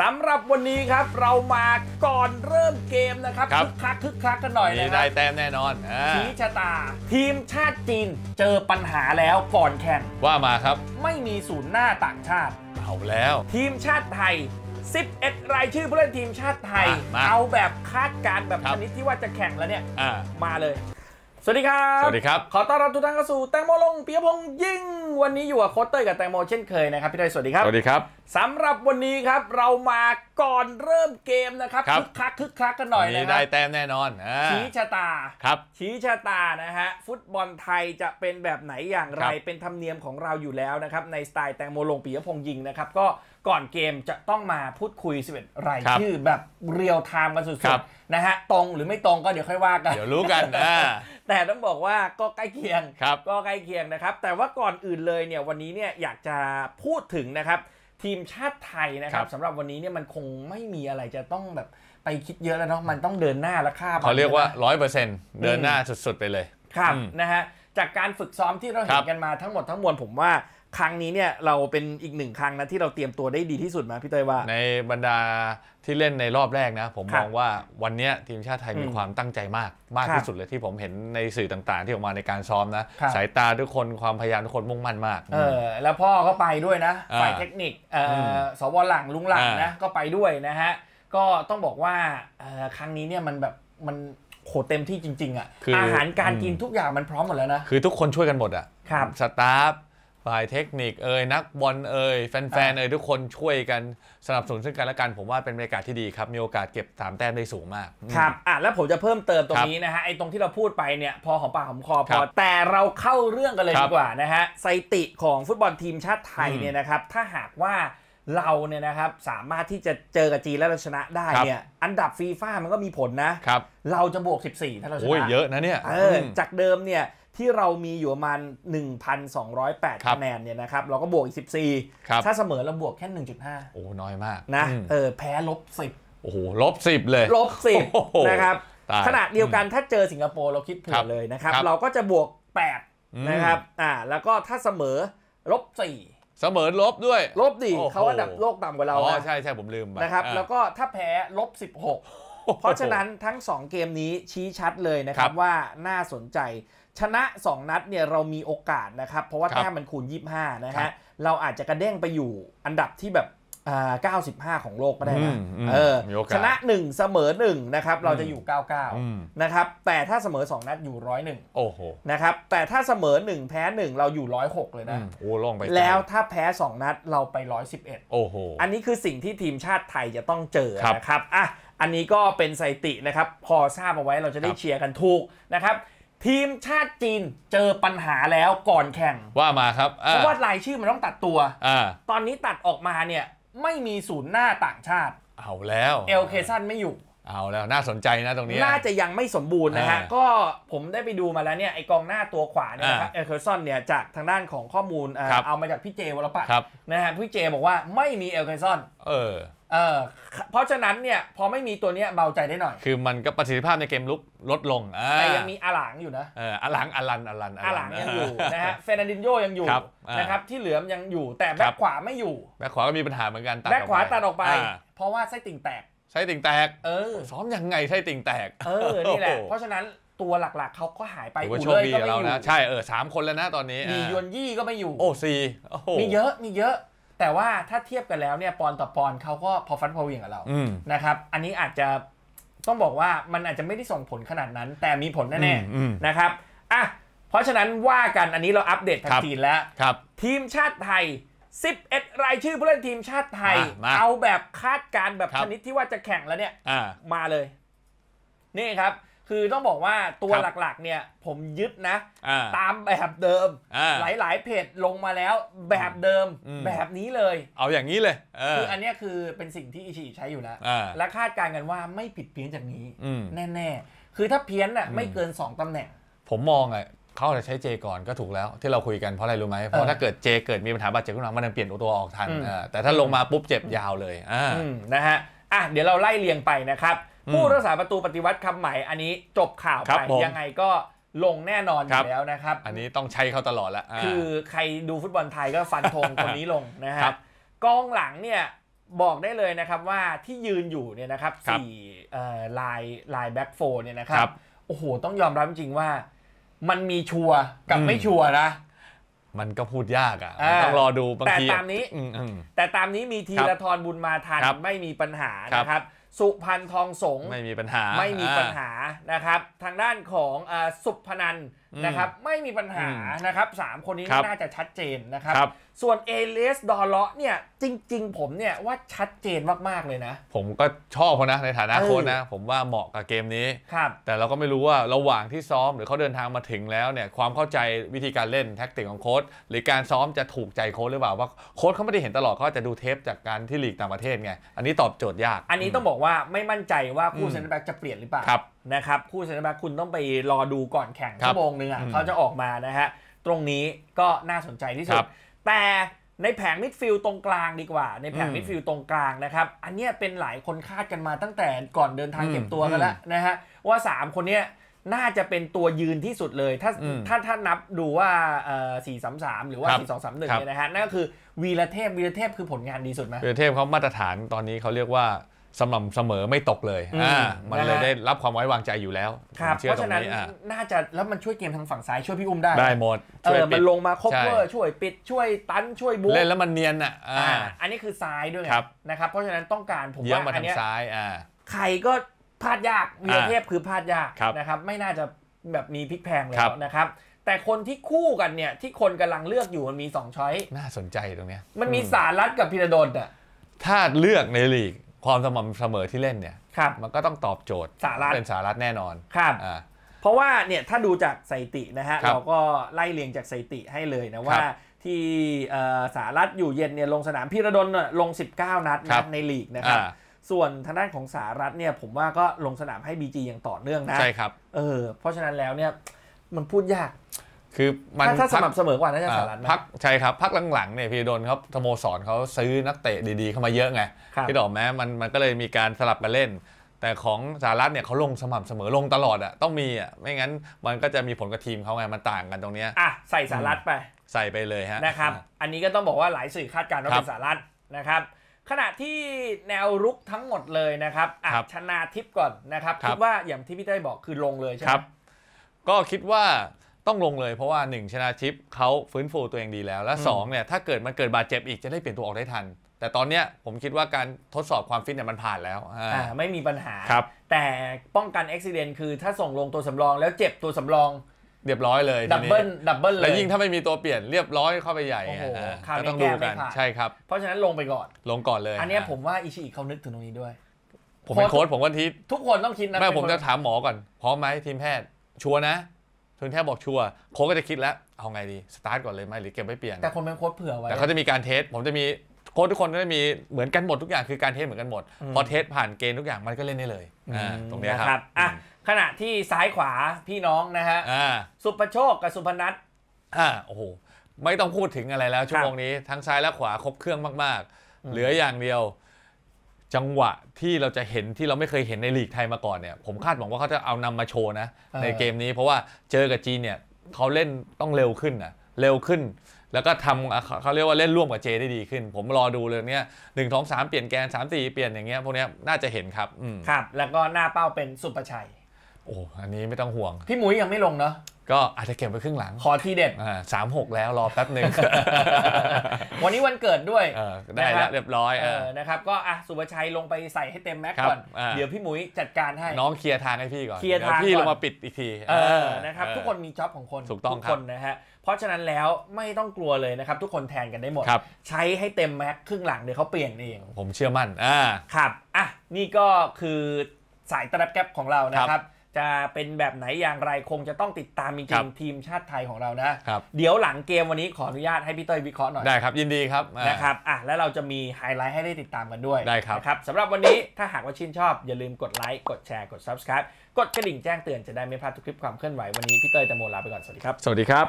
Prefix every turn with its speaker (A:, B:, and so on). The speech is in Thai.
A: สำหรับวันนี้ครับ เรามาก่อนเริ่มเกมนะครับคึกคักคึกคักกันหน่อยนะครับได้แต้มแน่นอนชี้ชะตา ทีมชาติจีนเจอปัญหาแล้วก่อนแข่งว่ามาครับ ไม่มีศูนย์หน้าต่างชาติเอาแล้ว ทีมชาติไทย11รายชื่อผู้เล่นทีมชาติไทยเอาแบบคาดการแบบชนิดที่ว่าจะแข่งแล้วเนี่ยมาเลย สวัสดีครับสวัสดีครับขอต้อนรับทุกท่านเข้าสู่แตงโมลงเปียพงยิ่งวันนี้อยู่กับโคเตอร์กับแตงโมเช่นเคยนะครับพี่ได้สวัสดีครับสวัสดีครับสำหรับวันนี้ครับเรามาก่อนเริ่มเกมนะครับคึกคักคึกคักกันหน่อยนะครับได้แต้มแน่นอนชี้ชะตาครับชี้ชะตานะฮะฟุตบอลไทยจะเป็นแบบไหนอย่างไร เป็นธรรมเนียมของเราอยู่แล้วนะครับในสไตล์แตงโมลงปียพงยิงนะครับก็ก่อนเกมจะต้องมาพูดคุยส็ดรายชื่อแบบเรียลไทม์กันสุดๆนะฮะตรงหรือไม่ตรงก็เดี๋ยวค่อยว่ากันเดี๋ยวรู้กันนะแต่ต้องบอกว่าก็ใกล้เคียงก็ใกล้เคียงนะครับแต่ว่าก่อนอื่นเลยเนี่ยวันนี้เนี่ยอยากจะพูดถึงนะครับทีมชาติไทยนะครับสำหรับวันนี้เนี่ยมันคงไม่มีอะไรจะต้องแบบไปคิดเยอะแล้วเนาะมันต้องเดินหน้าและค้าเขาเรียกว่าร100%เดินหน้าสุดๆ ไปเลย ครับนะฮะจากการฝึกซ้อมที่เราเห็นกันมาทั้งหมดทั้งมวลผมว่าครั้งนี้เนี่ยเราเป็นอีกหนึ่งครั้งนะที่เราเตรียมตัวได้ดีที่สุดมาพี่เตยว่า ในบรรดาที่เล่นในรอบแรกนะ ผมมองว่าวันนี้ทีมชาติไทยมีความตั้งใจมาก มากที่สุดเลยที่ผมเห็นในสื่อต่างๆ ที่ออกมาในการซ้อมนะสายตาทุกคนความพยายามทุกคนมุ่งมั่นมาก เออ แล้วพ่อก็ไปด้วยนะฝ่ายเทคนิคสวหลังลุงหลังนะก็ไปด้วยนะฮะก็ต้องบอกว่าครั้งนี้เนี่ยมันแบบมันโหเต็มที่จริงๆ อ่ะอาหารการกินทุกอย่างมันพร้อมหมดแล้วนะ คือทุกคนช่วยกันหมดอ่ะครับสตาฟฝ่ายเทคนิคเอ่ยนักบอลเอ่ยแฟนๆเอ่ยทุกคนช่วยกันสนับสนุนซึ่งกันและกันผมว่าเป็นบรรยากาศที่ดีครับ มีโอกาสเก็บสามแต้มได้สูงมาก ครับอ่ะแล้วผมจะเพิ่มเติมตรงนี้นะฮะไอ้ตรงที่เราพูดไปเนี่ยพอของปากของคอพอแต่เราเข้าเรื่องกันเลยดีกว่านะฮะสถิติของฟุตบอลทีมชาติไทยเนี่ยนะครับถ้าหากว่าเราเนี่ยนะครับสามารถที่จะเจอกับจีนแล้วชนะได้เนี่ยอันดับฟีฟ่ามันก็มีผลนะรเราจะบวก 14ถ้าเราชนะเยอะนะเนี่ยจากเดิมเนี่ยที่เรามีอยู่ประมาณ1,208คะแนนเนี่ยนะครับเราก็บวกอีก14 ถ้าเสมอเราบวกแค่ 1.5โอ้น้อยมากนะเออแพ้ลบ10โอ้โหลบ 10 เลยลบ10นะครับขณะเดียวกันถ้าเจอสิงคโปร์เราคิดเผื่อเลยนะครับเราก็จะบวก
B: 8นะครับ
A: อ่าแล้วก็ถ้าเสมอลบ 4 เสมอลบด้วยลบดิเขาอันดับโลกต่ำกว่าเราอ๋อใช่ใช่ผมลืมไปนะครับแล้วก็ถ้าแพ้ลบ 16 เพราะฉะนั้นทั้ง 2 เกมนี้ชี้ชัดเลยนะครับว่าน่าสนใจชนะ 2 นัดเนี่ยเรามีโอกาสนะครับ เพราะว่าแต้มมันคูณ 25นะฮะเราอาจจะกระเด้งไปอยู่อันดับที่แบบอ่า95 ของโลกก็ได้นะเออชนะ 1 เสมอ1นะครับเราจะอยู่ 99นะครับแต่ถ้าเสมอ 2 นัดอยู่ 101โอ้โหนะครับแต่ถ้าเสมอ 1 แพ้ 1 เราอยู่106เลยนะโอ้ลองไปแล้วถ้าแพ้ 2 นัดเราไป 111โอ้โหอันนี้คือสิ่งที่ทีมชาติไทยจะต้องเจอนะครับอ่ะอันนี้ก็เป็นสถิตินะครับ พอทราบเอาไว้เราจะได้เชียร์กันถูกนะครับทีมชาติจีนเจอปัญหาแล้วก่อนแข่งว่ามาครับเพราะว่ารายชื่อมันต้องตัดตัวอตอนนี้ตัดออกมาเนี่ย ไม่มีศูนย์หน้าต่างชาติ เอาแล้วเอลเคซันไม่อยู่ เอาแล้วน่าสนใจนะตรงนี้ น่าจะยังไม่สมบูรณ์นะฮะ ก็ผมได้ไปดูมาแล้วเนี่ยไอกองหน้าตัวขวาเนี่ยครับเอลเคซันเนี่ยจากทางด้านของข้อมูลเอามาจากพี่เจวรปัตนะฮะพี่เจบอกว่าไม่มีเอลเคซันเเออเพราะฉะนั้นเนี่ยพอไม่มีตัวเนี้ยเบาใจได้หน่อย คือมันก็ประสิทธิภาพในเกมลุกลดลงแต่ยังมีอาหลังอยู่นะเอออาหลังอลันอลันอาหลังยังอยู่นะฮะ เฟรนันดินโยยังอยู่นะครับ ที่เหลือยังอยู่แต่แบ็คขวาไม่อยู่แบ็คขวาก็มีปัญหาเหมือนกันแบ็คขวาตัดออกไป เพราะว่าไส้ติ่งแตกไส้ติ่งแตก เออซ้อมยังไงไส้ติ่งแตก เออนี่แหละเพราะฉะนั้นตัวหลักๆเขาก็หายไปอูเลยก็ไม่อยู่ใช่เออสามคนแล้วนะตอนนี้มียวนยี่ก็ไม่อยู่ โอ้ซีมีเยอะมีเยอะแต่ว่าถ้าเทียบกันแล้วเนี่ยปอนต่อปอนเขาก็พอฟัดพอเวียงกับเรานะครับอันนี้อาจจะต้องบอกว่ามันอาจจะไม่ได้ส่งผลขนาดนั้น แต่มีผลแน่ๆนะครับอ่ะเพราะฉะนั้นว่ากันอันนี้เราอัปเดตทันทีแล้วทีมชาติไทย 11 รายชื่อผู้เล่นทีมชาติไทย เอาแบบคาดการแบบชนิดที่ว่าจะแข่งแล้วเนี่ยมาเลย นี่ครับคือต้องบอกว่าตัวหลักๆเนี่ยผมยึดนะ ตามแบบเดิมหลายๆ เพจลงมาแล้วแบบเดิมแบบนี้เลย เอาอย่างนี้เลยคืออันนี้คือเป็นสิ่งที่อิชิใช้อยู่แล้วและคาดการณ์กันว่าไม่ผิดเพี้ยนจากนี้ แน่ๆ คือถ้าเพี้ยนน่ะไม่เกิน 2ตำแหน่งผมมองอ่ะเขาจะใช้เจก่อนก็ถูกแล้วที่เราคุยกันเพราะอะไรรู้ไหมเพราะถ้าเกิดเจเกิดมีปัญหาบาดเจ็บขึ้นมามันเปลี่ยนตัวออกทันแต่ถ้าลงมาปุ๊บเจ็บยาวเลยนะฮะอ่ะเดี๋ยวเราไล่เรียงไปนะครับผู้รักษาประตูปฏิวัติคำใหม่อันนี้จบข่าวไปยังไงก็ลงแน่นอนอยู่แล้วนะครับ อันนี้ต้องใช้เขาตลอดละคือใครดูฟุตบอลไทยก็ฟันธงคนนี้ลงนะครับกองหลังเนี่ยบอกได้เลยนะครับว่าที่ยืนอยู่เนี่ยนะครับสี่ลายลายแบ็กโฟนเนี่ยนะครับ โอ้โห ต้องยอมรับจริงว่ามันมีชัวกับไม่ชัวนะ มันก็พูดยากอ่ะต้องรอดูบางทีแต่ตามนี้แต่ตามนี้มีทีละทรบุญมาทันไม่มีปัญหานะครับสุพันทองสงไม่มีปัญหาไม่มีปัญหานะครับ ทางด้านของสุพนันนะครับไม่มีปัญหานะครับ3คนนี้น่าจะชัดเจนนะครับส่วนเอเลสดอลเลาะเนี่ยจริง ๆ ผมเนี่ยว่าชัดเจนมาก ๆ เลยนะ ผมก็ชอบเขานะ ในฐานะโค้ชนะผมว่าเหมาะกับเกมนี้ครับแต่เราก็ไม่รู้ว่าระหว่างที่ซ้อมหรือเขาเดินทางมาถึงแล้วเนี่ยความเข้าใจวิธีการเล่นแท็กติกของโค้ชหรือการซ้อมจะถูกใจโค้ชหรือเปล่าว่าโค้ชเขาไม่ได้เห็นตลอดเขาจะดูเทปจากการที่ลีกต่างประเทศไงอันนี้ตอบโจทย์ยากอันนี้ต้องบอกว่าไม่มั่นใจว่าคู่เซนเตอร์แบ็กจะเปลี่ยนหรือเปล่านะครับคู่เซนเตอร์แบ็กคุณต้องไปรอดูก่อนแข่งชั่วโมงนึงอ่ะเขาจะออกมานะฮะตรงนี้ก็น่าสนใจที่สุดแต่ในแผงมิดฟิลตรงกลางดีกว่า ในแผงมิดฟิลตรงกลางนะครับ อันนี้เป็นหลายคนคาดกันมาตั้งแต่ก่อนเดินทางเก็บตัวกันแล้วนะฮะว่า 3 คนเนี้ยน่าจะเป็นตัวยืนที่สุดเลยถ้าถ้าถ้านับดูว่าสี่สามสามหรือว่าสี่สองสามหนึ่งเนี่ยนะฮะนั่นก็คือวีระเทพวีระเทพคือผลงานดีสุดไหมวีระเทพเขามาตรฐานตอนนี้เขาเรียกว่าสม่ำเสมอไม่ตกเลย อ่า มันเลยได้รับความไว้วางใจอยู่แล้วครับเพราะฉะนั้นน่าจะแล้วมันช่วยเกมทางฝั่งซ้ายช่วยพี่อุ้มได้ได้หมดเออมันลงมาครบเวอร์ช่วยปิดช่วยตันช่วยบูเล่นแล้วมันเนียนอ่ะ อ่า อันนี้คือซ้ายด้วยนะครับ เพราะฉะนั้นต้องการผมว่าอันนี้ซ้ายอ่าใครก็พลาดยากมีเทพคือพลาดยากนะครับ ไม่น่าจะแบบมีพลิกแพงแล้วนะครับ แต่คนที่คู่กันเนี่ยที่คนกำลังเลือกอยู่มันมี2ช้อยน่าสนใจตรงเนี้ย มันมีสารัตกับพิรดลอ่ะ ถ้าเลือกในลีกความสม่ำเสมอที่เล่นเนี่ยมันก็ต้องตอบโจทย์สารัฐเป็นสารัฐแน่นอนครับเพราะว่าเนี่ยถ้าดูจากสถิตินะฮะรเราก็ไล่เรียงจากสถิติให้เลยนะว่า ที่สหรัฐอยู่เย็นเนี่ยลงสนาม พีระดลนลง 19 นัดนะในลีกนะครับส่วนทางด้านของสหรัฐเนี่ยผมว่าก็ลงสนามให้ BG อย่างต่อเนื่องนะใช่ครับเออเพราะฉะนั้นแล้วเนี่ยมันพูดยากคือมันถ้าสม่ำเสมอกว่าน่จะสารัตไหมพักใช่ครับพักหลังๆเนี่ยพีโดนเขาสโมสรเขาซื้อนักเตะดีๆ เข้ามาเยอะไงพี่ดอกแม้ มันมันก็เลยมีการสลับกันเล่น แต่ของสารัตเนี่ยเขาลงสม่ำเสมอลงตลอดอ่ะต้องมีอ่ะไม่งั้นมันก็จะมีผลกับทีมเขาไงมันต่างกันตรงเนี้ยอ่ะใส่สารัตไปใส่ไปเลยฮะนะครับอันนี้ก็ต้องบอกว่าหลายสื่อคาดการณ์ว่าเป็นสารัตนะครับ ขณะที่แนวรุกทั้งหมดเลยนะครับอ่ะรบชนาทิพย์ก่อนนะครับครบคิดว่าอย่างที่พี่เต้ยบอกคือลงเลยใช่ไหมครับ ก็คิดว่าต้องลงเลยเพราะว่า 1 ชนะชิปเขาฟื้นฟูตัวเองดีแล้ว และ2เนี่ยถ้าเกิดมันเกิดบาดเจ็บอีกจะได้เปลี่ยนตัวออกได้ทัน แต่ตอนเนี้ยผมคิดว่าการทดสอบความฟิตเนี่ยมันผ่านแล้วอ่าไม่มีปัญหาครับแต่ป้องกันอุบิเหตุคือถ้าส่งลงตัวสำรองแล้วเจ็บตัวสำรองเรียบร้อยเลย ดับเบิลดับเบิลเลยแล้วยิ่งถ้าไม่มีตัวเปลี่ยนเรียบร้อยเข้าไปใหญ่โอ้โหก็ต้องดูกันใช่ครับเพราะฉะนั้นลงไปก่อนลงก่อนเลยอันนี้ผมว่าอิชิอิเขานึกถึงตรงนี้ด้วย
B: ผมเป็นโค้ชผมก็ทีทุกคนต้องคิดนะไม่ผมจะถาม
A: หมอก่อนพร้อมไหมทีมแพทย์ชัวร์นะึนแทบบอกชัวร์โค้ชก็จะคิดแล้วเอาไงดี สตาร์ทก่อนเลยไหมหรือเก็บไว้เปลี่ยน แต่คนเป็นโค้ชเผื่อไว้แต่เขาจะมีการเทสผมจะมีโค้ชทุกคนก็จะมีเหมือนกันหมด ทุกอย่างคือการเทสเหมือนกันหมด พอเทสผ่านเกณฑ์ทุกอย่างมันก็เล่นได้เลยอ่าตรงนี้ครับอ่ะขณะที่ซ้ายขวาพี่น้องนะฮะอ่าสุประโชคกับสุพนัทอ่าโอ้โหไม่ต้องพูดถึงอะไรแล้วชั่วโมงนี้ ทั้งซ้ายและขวาครบเครื่องมากๆ เหลืออย่างเดียวจังหวะที่เราจะเห็นที่เราไม่เคยเห็นในลีกไทยมาก่อนเนี่ยผมคาดหวังว่าเขาจะเอานำมาโชว์นะในเกมนี้เพราะว่าเจอ กับจีนเนี่ยเขาเล่นต้องเร็วขึ้นนะเร็วขึ้น แล้วก็ทำเขาเรียกว่าเล่นร่วมกับเจได้ดีขึ้น ผมรอดูเลยเนี่ยหนึ่งท้องสามเปลี่ยนแกนสามสี่เปลี่ยนอย่างเงี้ยพวกเนี้ยน่าจะเห็นครับครับแล้วก็หน้าเป้าเป็นสุประชัยโอ้อันนี้ไม่ต้องห่วง พี่มุ้ยยังไม่ลงเนาะก็อาจจะเก็บไว้ครึ่งหลัง ขอทีเด็ดสามหกแล้วรอแป๊บหนึ่ง วันนี้วันเกิดด้วย ได้แล้ว เรียบร้อยนะครับก็อ่ะสุภชัยลงไปใส่ให้เต็มแม็กก่อน เดี๋ยวพี่มุ้ยจัดการให้ น้องเคลียร์ทางให้พี่ก่อนเคลียร์ทางพี่ลงมาปิดอีกทีนะครับ ทุกคนมีจ็อบของคนถูกต้องคนนะฮะ เพราะฉะนั้นแล้วไม่ต้องกลัวเลยนะครับ ทุกคนแทนกันได้หมด ใช้ให้เต็มแม็กครึ่งหลังเดี๋ยวเขาเปลี่ยนเอง ผมเชื่อมั่นอ่าครับอ่ะนี่ก็คือสายตะลับแก๊ปของเรานะครับจะเป็นแบบไหนอย่างไรคงจะต้องติดตามจริงทีมชาติไทยของเรานะ เดี๋ยวหลังเกมวันนี้ขออนุญาตให้พี่เต้ยวิเคราะห์หน่อย ได้ครับ ยินดีครับนะครับอ่ะแล้วเราจะมีไฮไลท์ให้ได้ติดตามกันด้วยได้ครับครับสำหรับวันนี้ถ้าหากว่าชื่นชอบอย่าลืมกดไลค์กดแชร์กด subscribe กดกระดิ่งแจ้งเตือนจะได้ไม่พลาดทุกคลิปความเคลื่อนไหววันนี้พี่เต้ยตะโมลาไปก่อนสวัสดีครับสวัสดีครับ